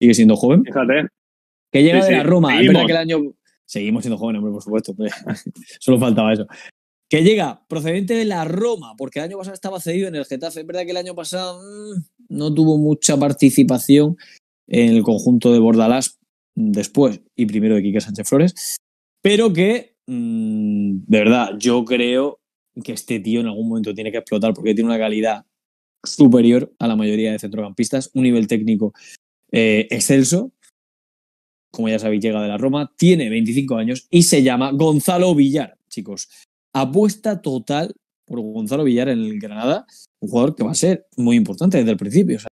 sigue siendo joven. Fíjate. Que llega de la Roma. Seguimos. verdad que el año. Seguimos siendo jóvenes, hombre, por supuesto. Pues, solo faltaba eso. Que llega procedente de la Roma, porque el año pasado estaba cedido en el Getafe. Es verdad que el año pasado mm, no tuvo mucha participación en el conjunto de Bordalás después y primero de Quique Sánchez Flores. Pero que, mm, de verdad, yo creo que este tío en algún momento tiene que explotar porque tiene una calidad superior a la mayoría de centrocampistas, un nivel técnico eh, excelso, como ya sabéis, llega de la Roma, tiene 25 años y se llama Gonzalo Villar, chicos. Apuesta total por Gonzalo Villar en el Granada, un jugador que va a ser muy importante desde el principio.